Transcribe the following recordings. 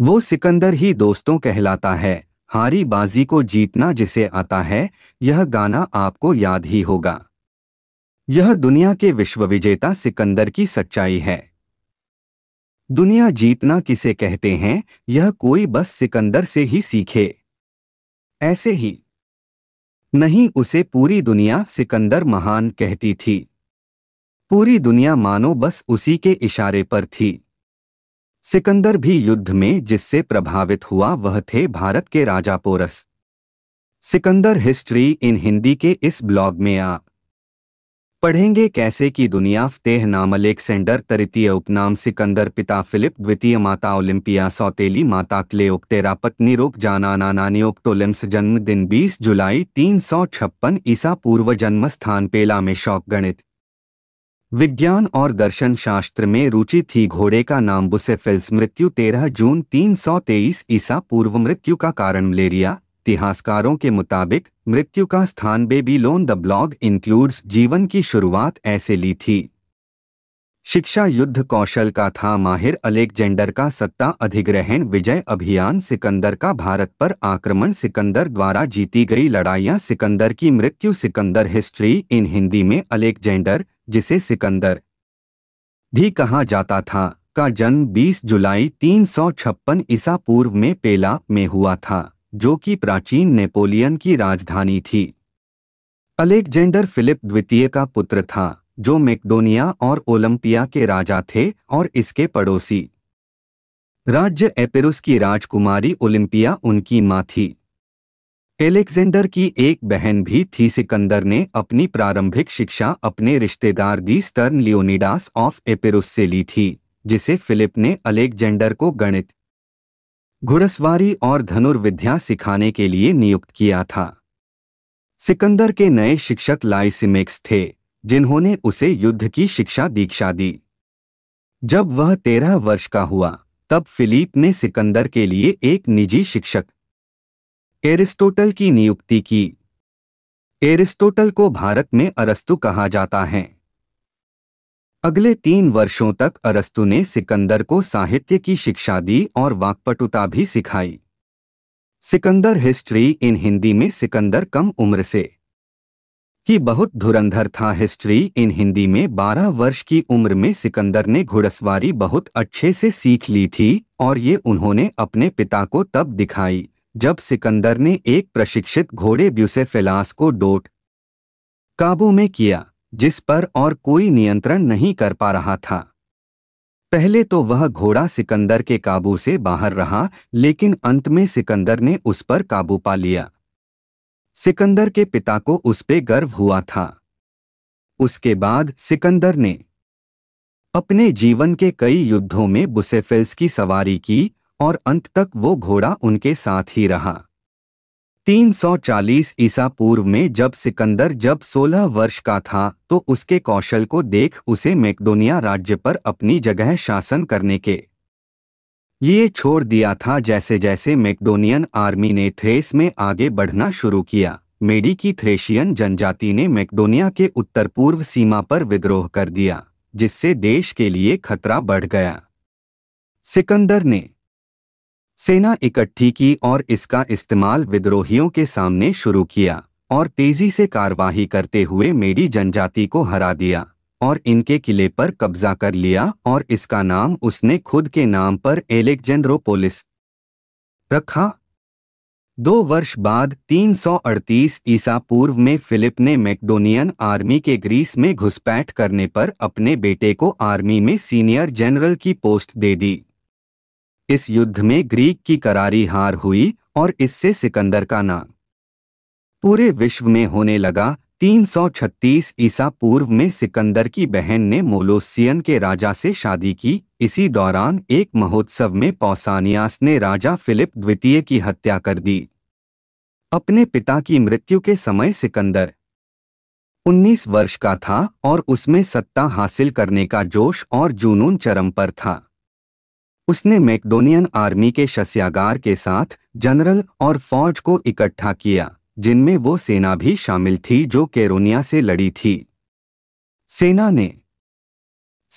वो सिकंदर ही दोस्तों कहलाता है हारी बाजी को जीतना जिसे आता है यह गाना आपको याद ही होगा यह दुनिया के विश्वविजेता सिकंदर की सच्चाई है दुनिया जीतना किसे कहते हैं यह कोई बस सिकंदर से ही सीखे ऐसे ही नहीं उसे पूरी दुनिया सिकंदर महान कहती थी पूरी दुनिया मानो बस उसी के इशारे पर थी सिकंदर भी युद्ध में जिससे प्रभावित हुआ वह थे भारत के राजा पोरस सिकंदर हिस्ट्री इन हिंदी के इस ब्लॉग में आप पढ़ेंगे कैसे कि दुनिया फतेह नाम अलेक्सेंडर तृतीय उपनाम सिकंदर पिता फिलिप द्वितीय माता ओलंपिया सौतेली माता क्लेओप्टेरा पत्नी रोक जाना जन्म जन्मदिन 20 जुलाई छप्पन ईसा पूर्व जन्म स्थान पेला में शौक गणित विज्ञान और दर्शन शास्त्र में रुचि थी घोड़े का नाम बुसेफिल्स मृत्यु 13 जून 323 ईसा पूर्व मृत्यु का कारण मलेरिया इतिहासकारों के मुताबिक मृत्यु का स्थान बेबीलोन द ब्लॉग इंक्लूड्स जीवन की शुरुआत ऐसे ली थी शिक्षा युद्ध कौशल का था माहिर अलेक्जेंडर का सत्ता अधिग्रहण विजय अभियान सिकंदर का भारत पर आक्रमण सिकंदर द्वारा जीती गई लड़ाइयाँ सिकंदर की मृत्यु सिकंदर हिस्ट्री इन हिंदी में अलेक्जेंडर जिसे सिकंदर भी कहा जाता था का जन्म 20 जुलाई 356 ईसा पूर्व में पेला में हुआ था जो कि प्राचीन नेपोलियन की राजधानी थी अलेक्जेंडर फिलिप द्वितीय का पुत्र था जो मैकडोनिया और ओलंपिया के राजा थे और इसके पड़ोसी राज्य एपेरुस की राजकुमारी ओलंपिया उनकी मां थी एलेक्जेंडर की एक बहन भी थी सिकंदर ने अपनी प्रारंभिक शिक्षा अपने रिश्तेदार the stern Leonidas of Epirus से ली थी जिसे फिलिप ने अलेक्जेंडर को गणित घुड़सवारी और धनुर्विद्या सिखाने के लिए नियुक्त किया था सिकंदर के नए शिक्षक लाइसिमिक्स थे जिन्होंने उसे युद्ध की शिक्षा दीक्षा दी जब वह तेरह वर्ष का हुआ तब फिलिप ने सिकंदर के लिए एक निजी शिक्षक एरिस्टोटल की नियुक्ति की एरिस्टोटल को भारत में अरस्तु कहा जाता है अगले तीन वर्षों तक अरस्तु ने सिकंदर को साहित्य की शिक्षा दी और वाक्पटुता भी सिखाई सिकंदर हिस्ट्री इन हिंदी में सिकंदर कम उम्र से ही बहुत धुरंधर था हिस्ट्री इन हिंदी में 12 वर्ष की उम्र में सिकंदर ने घुड़सवारी बहुत अच्छे से सीख ली थी और ये उन्होंने अपने पिता को तब दिखाई जब सिकंदर ने एक प्रशिक्षित घोड़े ब्यूसेफेलास को डोट काबू में किया जिस पर और कोई नियंत्रण नहीं कर पा रहा था पहले तो वह घोड़ा सिकंदर के काबू से बाहर रहा लेकिन अंत में सिकंदर ने उस पर काबू पा लिया सिकंदर के पिता को उस पर गर्व हुआ था उसके बाद सिकंदर ने अपने जीवन के कई युद्धों में बुसेफिल्स की सवारी की और अंत तक वो घोड़ा उनके साथ ही रहा 340 ईसा पूर्व में जब सिकंदर जब 16 वर्ष का था तो उसके कौशल को देख उसे मैकडोनिया राज्य पर अपनी जगह शासन करने के ये छोड़ दिया था जैसे जैसे मैकडोनियन आर्मी ने थ्रेस में आगे बढ़ना शुरू किया मेडी की थ्रेशियन जनजाति ने मैकडोनिया के उत्तर पूर्व सीमा पर विद्रोह कर दिया जिससे देश के लिए खतरा बढ़ गया सिकंदर ने सेना इकट्ठी की और इसका इस्तेमाल विद्रोहियों के सामने शुरू किया और तेजी से कार्यवाही करते हुए मेडी जनजाति को हरा दिया और इनके किले पर कब्जा कर लिया और इसका नाम उसने खुद के नाम पर एलेक्जेंड्रोपोलिस रखा दो वर्ष बाद 338 ईसा पूर्व में फिलिप ने मैकडोनियन आर्मी के ग्रीस में घुसपैठ करने पर अपने बेटे को आर्मी में सीनियर जनरल की पोस्ट दे दी इस युद्ध में ग्रीक की करारी हार हुई और इससे सिकंदर का नाम पूरे विश्व में होने लगा 336 ईसा पूर्व में सिकंदर की बहन ने मोलोसियन के राजा से शादी की इसी दौरान एक महोत्सव में पौसानियास ने राजा फिलिप द्वितीय की हत्या कर दी अपने पिता की मृत्यु के समय सिकंदर 19 वर्ष का था और उसमें सत्ता हासिल करने का जोश और जुनून चरम पर था उसने मैकडोनियन आर्मी के शस्यागार के साथ जनरल और फौज को इकट्ठा किया जिनमें वो सेना भी शामिल थी जो केरोनिया से लड़ी थी सेना ने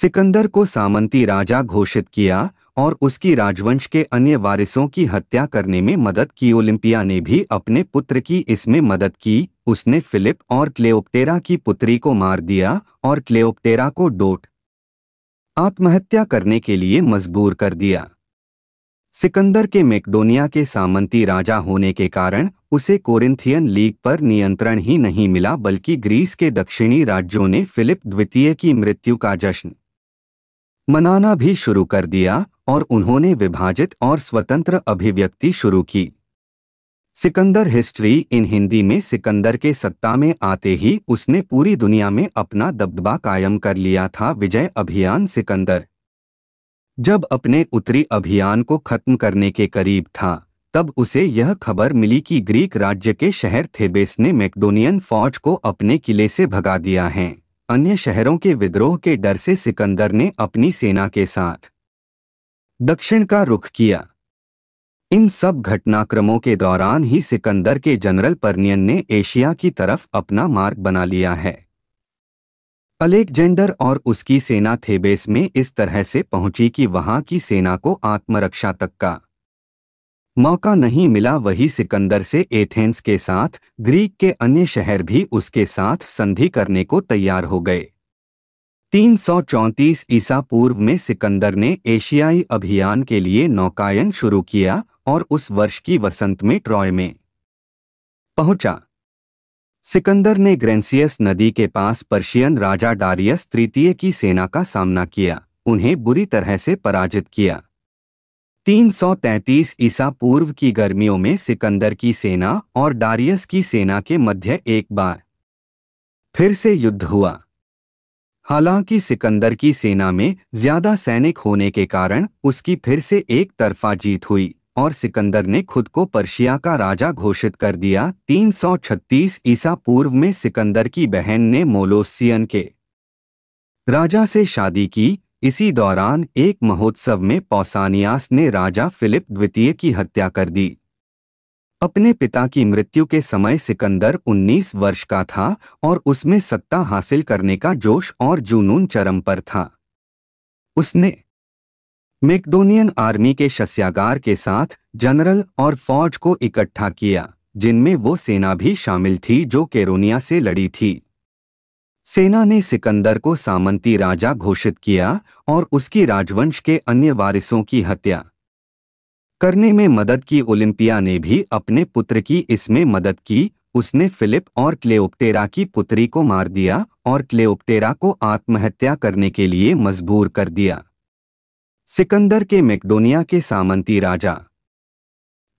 सिकंदर को सामंती राजा घोषित किया और उसकी राजवंश के अन्य वारिसों की हत्या करने में मदद की ओलंपिया ने भी अपने पुत्र की इसमें मदद की उसने फिलिप और क्लेओप्टेरा की पुत्री को मार दिया और क्लेओप्टेरा को डोट आत्महत्या करने के लिए मजबूर कर दिया सिकंदर के मैकडोनिया के सामंती राजा होने के कारण उसे कोरिंथियन लीग पर नियंत्रण ही नहीं मिला बल्कि ग्रीस के दक्षिणी राज्यों ने फिलिप द्वितीय की मृत्यु का जश्न मनाना भी शुरू कर दिया और उन्होंने विभाजित और स्वतंत्र अभिव्यक्ति शुरू की सिकंदर हिस्ट्री इन हिंदी में सिकंदर के सत्ता में आते ही उसने पूरी दुनिया में अपना दबदबा कायम कर लिया था विजय अभियान सिकंदर जब अपने उत्तरी अभियान को खत्म करने के करीब था तब उसे यह खबर मिली कि ग्रीक राज्य के शहर थेबेस ने मैकडोनियन फौज को अपने किले से भगा दिया है अन्य शहरों के विद्रोह के डर से सिकंदर ने अपनी सेना के साथ दक्षिण का रुख किया इन सब घटनाक्रमों के दौरान ही सिकंदर के जनरल परनियन ने एशिया की तरफ अपना मार्ग बना लिया है अलेक्जेंडर और उसकी सेना थेबेस में इस तरह से पहुंची कि वहां की सेना को आत्मरक्षा तक का मौका नहीं मिला वही सिकंदर से एथेंस के साथ ग्रीक के अन्य शहर भी उसके साथ संधि करने को तैयार हो गए 334 ईसा पूर्व में सिकंदर ने एशियाई अभियान के लिए नौकायन शुरू किया और उस वर्ष की वसंत में ट्रॉय में पहुंचा सिकंदर ने ग्रेंसियस नदी के पास पर्शियन राजा डारियस तृतीय की सेना का सामना किया उन्हें बुरी तरह से पराजित किया 333 ईसा पूर्व की गर्मियों में सिकंदर की सेना और डारियस की सेना के मध्य एक बार फिर से युद्ध हुआ हालांकि सिकंदर की सेना में ज्यादा सैनिक होने के कारण उसकी फिर से एक तरफा जीत हुई और सिकंदर ने खुद को पर्शिया का राजा घोषित कर दिया 336 ईसा पूर्व में सिकंदर की बहन ने मोलोसियन के राजा से शादी की इसी दौरान एक महोत्सव में पौसानियास ने राजा फिलिप द्वितीय की हत्या कर दी अपने पिता की मृत्यु के समय सिकंदर 19 वर्ष का था और उसमें सत्ता हासिल करने का जोश और जुनून चरम पर था उसने मेकडोनियन आर्मी के शस्यागार के साथ जनरल और फौज को इकट्ठा किया जिनमें वो सेना भी शामिल थी जो केरोनिया से लड़ी थी सेना ने सिकंदर को सामंती राजा घोषित किया और उसकी राजवंश के अन्य वारिसों की हत्या करने में मदद की ओलंपिया ने भी अपने पुत्र की इसमें मदद की उसने फिलिप और क्लेओप्टेरा की पुत्री को मार दिया और क्लेओप्टेरा को आत्महत्या करने के लिए मजबूर कर दिया सिकंदर के मैकडोनिया के सामंती राजा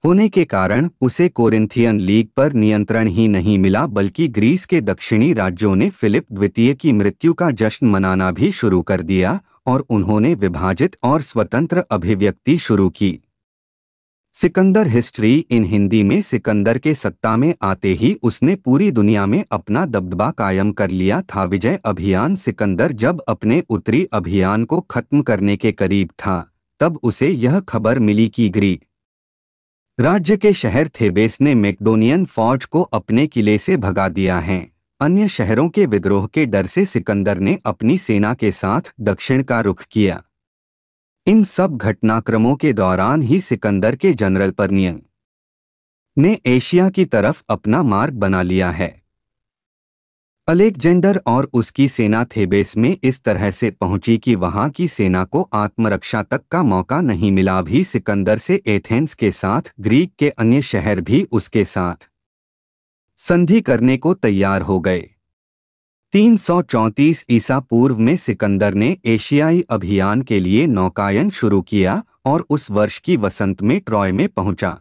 होने के कारण उसे कोरिंथियन लीग पर नियंत्रण ही नहीं मिला बल्कि ग्रीस के दक्षिणी राज्यों ने फिलिप द्वितीय की मृत्यु का जश्न मनाना भी शुरू कर दिया और उन्होंने विभाजित और स्वतंत्र अभिव्यक्ति शुरू की सिकंदर हिस्ट्री इन हिंदी में सिकंदर के सत्ता में आते ही उसने पूरी दुनिया में अपना दबदबा कायम कर लिया था विजय अभियान सिकंदर जब अपने उत्तरी अभियान को खत्म करने के करीब था तब उसे यह खबर मिली कि ग्री राज्य के शहर थेबेस ने मैकडोनियन फौज को अपने किले से भगा दिया है अन्य शहरों के विद्रोह के डर से सिकंदर ने अपनी सेना के साथ दक्षिण का रुख किया इन सब घटनाक्रमों के दौरान ही सिकंदर के जनरल परनियन ने एशिया की तरफ अपना मार्ग बना लिया है अलेक्जेंडर और उसकी सेना थेबेस में इस तरह से पहुंची कि वहां की सेना को आत्मरक्षा तक का मौका नहीं मिला भी सिकंदर से एथेंस के साथ ग्रीक के अन्य शहर भी उसके साथ संधि करने को तैयार हो गए तीन ईसा पूर्व में सिकंदर ने एशियाई अभियान के लिए नौकायन शुरू किया और उस वर्ष की वसंत में ट्रॉय में पहुंचा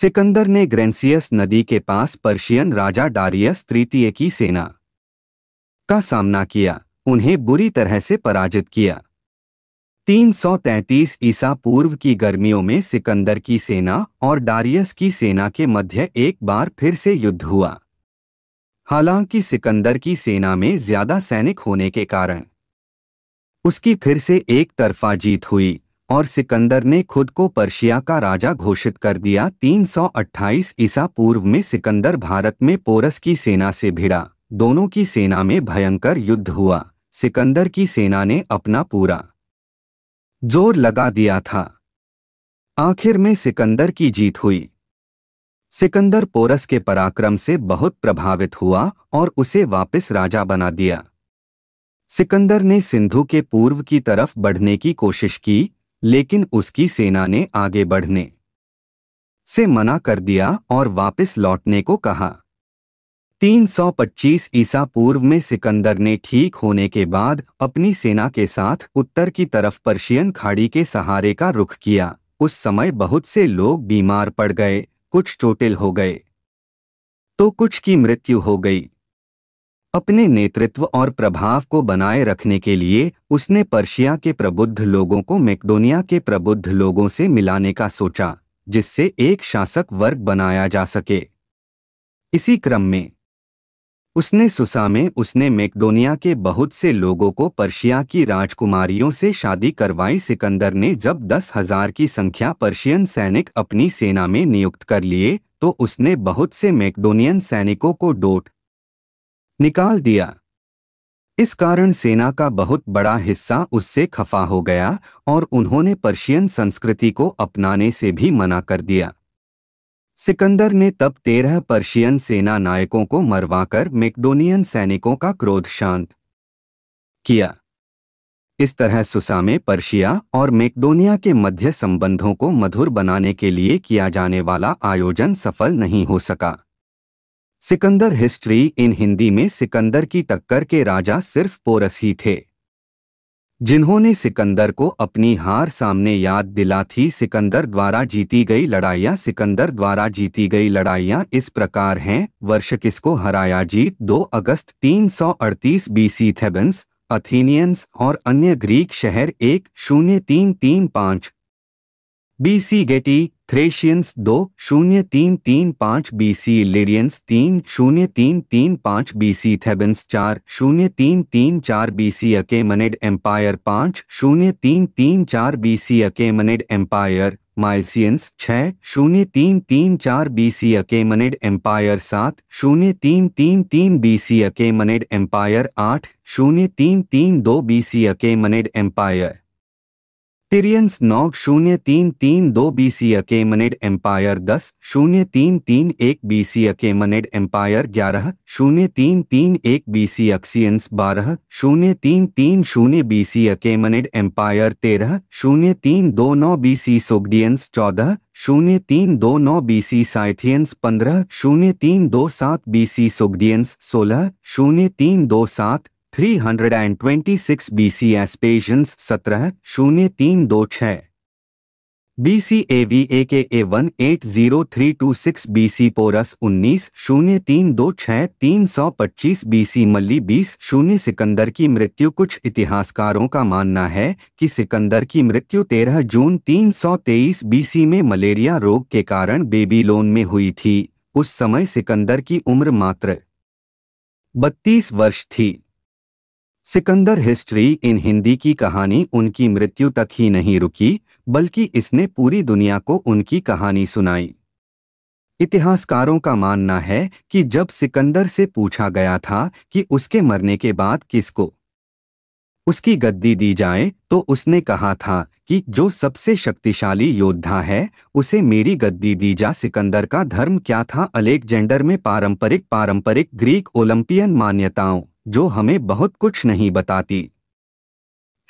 सिकंदर ने ग्रेंसियस नदी के पास पर्शियन राजा डारियस तृतीय की सेना का सामना किया उन्हें बुरी तरह से पराजित किया 333 ईसा पूर्व की गर्मियों में सिकंदर की सेना और डारियस की सेना के मध्य एक बार फिर से युद्ध हुआ हालांकि सिकंदर की सेना में ज्यादा सैनिक होने के कारण उसकी फिर से एक तरफा जीत हुई और सिकंदर ने खुद को पर्शिया का राजा घोषित कर दिया 328 ईसा पूर्व में सिकंदर भारत में पोरस की सेना से भिड़ा दोनों की सेना में भयंकर युद्ध हुआ सिकंदर की सेना ने अपना पूरा जोर लगा दिया था आखिर में सिकंदर की जीत हुई सिकंदर पोरस के पराक्रम से बहुत प्रभावित हुआ और उसे वापस राजा बना दिया सिकंदर ने सिंधु के पूर्व की तरफ बढ़ने की कोशिश की लेकिन उसकी सेना ने आगे बढ़ने से मना कर दिया और वापस लौटने को कहा 325 ईसा पूर्व में सिकंदर ने ठीक होने के बाद अपनी सेना के साथ उत्तर की तरफ पर्शियन खाड़ी के सहारे का रुख किया उस समय बहुत से लोग बीमार पड़ गए कुछ चोटिल हो गए तो कुछ की मृत्यु हो गई अपने नेतृत्व और प्रभाव को बनाए रखने के लिए उसने पर्शिया के प्रबुद्ध लोगों को मैकडोनिया के प्रबुद्ध लोगों से मिलाने का सोचा जिससे एक शासक वर्ग बनाया जा सके इसी क्रम में उसने सुसा में उसने मैकडोनिया के बहुत से लोगों को पर्शिया की राजकुमारियों से शादी करवाई सिकंदर ने जब दस हजार की संख्या पर्शियन सैनिक अपनी सेना में नियुक्त कर लिए तो उसने बहुत से मैकडोनियन सैनिकों को डोट निकाल दिया इस कारण सेना का बहुत बड़ा हिस्सा उससे खफा हो गया और उन्होंने पर्शियन संस्कृति को अपनाने से भी मना कर दिया सिकंदर ने तब तेरह पर्शियन सेना नायकों को मरवाकर मेकडोनियन सैनिकों का क्रोध शांत किया इस तरह सुसा में पर्शिया और मेकडोनिया के मध्य संबंधों को मधुर बनाने के लिए किया जाने वाला आयोजन सफल नहीं हो सका सिकंदर हिस्ट्री इन हिंदी में सिकंदर की टक्कर के राजा सिर्फ पोरस ही थे जिन्होंने सिकंदर को अपनी हार सामने याद दिला थी सिकंदर द्वारा जीती गई लड़ाइयाँ सिकंदर द्वारा जीती गई लड़ाइयाँ इस प्रकार हैं वर्ष किसको हराया जीत 2 अगस्त 338 बीसी थेबंस अथीनियंस और अन्य ग्रीक शहर एक शून्य तीन तीन पाँच बीसी गेटी थ्रेशियंस दो शून्य तीन तीन पाँच बी सी लेरियंस तीन शून्य तीन तीन पाँच बी सी थेबन्स चार शून्य तीन तीन चार बी सी अकेमनेड एम्पायर पाँच शून्य तीन तीन चार बी सी अकेमनेड एम्पायर माइसियंस छः शून्य तीन तीन चार बी सी अकेमनेड एम्पायर सात शून्य तीन तीन तीन बी सी अकेमनेड एम्पायर आठ शून्य तीन तीन दो बी सी अकेमनेड एम्पायर टिरियंस नौ शून्य तीन तीन दो बी सी अकेमनेड एम्पायर दस शून्य तीन तीन एक बी सी अकेमनेड एम्पायर ग्यारह शून्य तीन तीन एक बी सी अक्सियंस बारह शून्य तीन तीन शून्य बी सी अकेमनेड एम्पायर तेरह शून्य तीन दो नौ बी सी सोगडियंस चौदह शून्य तीन दो नौ बी सी साइथियंस पंद्रह शून्य तीन दो सात बी सी सोगडियंस सोलह शून्य तीन दो सात 326 BC as Patience सत्रह शून्य तीन दो छः B C A V A K A one eight zero three two six B C Porus उन्नीस शून्य तीन दो छः तीन सौ पच्चीस बी सी मल्ली बीस शून्य सिकंदर की मृत्यु कुछ इतिहासकारों का मानना है कि सिकंदर की मृत्यु तेरह जून तीन सौ तेईस बी सी में मलेरिया रोग के कारण बेबीलोन में हुई थी उस समय सिकंदर की उम्र मात्र बत्तीस वर्ष थी सिकंदर हिस्ट्री इन हिंदी की कहानी उनकी मृत्यु तक ही नहीं रुकी बल्कि इसने पूरी दुनिया को उनकी कहानी सुनाई इतिहासकारों का मानना है कि जब सिकंदर से पूछा गया था कि उसके मरने के बाद किसको उसकी गद्दी दी जाए तो उसने कहा था कि जो सबसे शक्तिशाली योद्धा है उसे मेरी गद्दी दी जा सिकंदर का धर्म क्या था अलेक्जेंडर में पारंपरिक पारंपरिक ग्रीक ओलंपियन मान्यताओं जो हमें बहुत कुछ नहीं बताती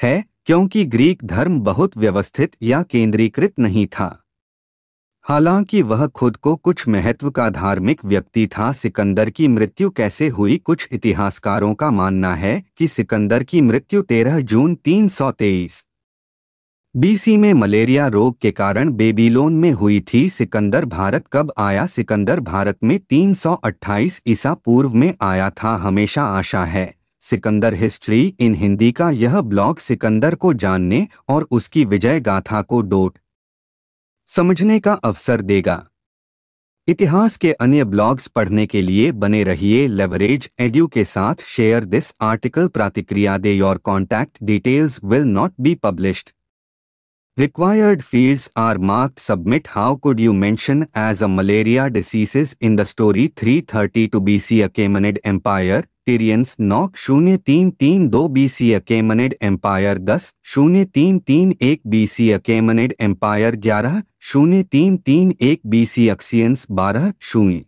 है क्योंकि ग्रीक धर्म बहुत व्यवस्थित या केंद्रीकृत नहीं था हालांकि वह खुद को कुछ महत्व का धार्मिक व्यक्ति था सिकंदर की मृत्यु कैसे हुई कुछ इतिहासकारों का मानना है कि सिकंदर की मृत्यु 13 जून 323 बीसी में मलेरिया रोग के कारण बेबीलोन में हुई थी सिकंदर भारत कब आया सिकंदर भारत में 328 ईसा पूर्व में आया था हमेशा आशा है सिकंदर हिस्ट्री इन हिंदी का यह ब्लॉग सिकंदर को जानने और उसकी विजय गाथा को डोट समझने का अवसर देगा इतिहास के अन्य ब्लॉग्स पढ़ने के लिए बने रहिए लेवरेज एड्यू के साथ शेयर दिस आर्टिकल प्रतिक्रिया दे your contact details will not be published Required fields are marked submit how could you mention as a malaria diseases in the story 332 BC Achaemenid Empire Tyrians knock शून्य तीन तीन दो B C अकेमनेड empire दस शून्य तीन तीन एक B C अकेमनेड empire ग्यारह शून्य तीन तीन एक बी सी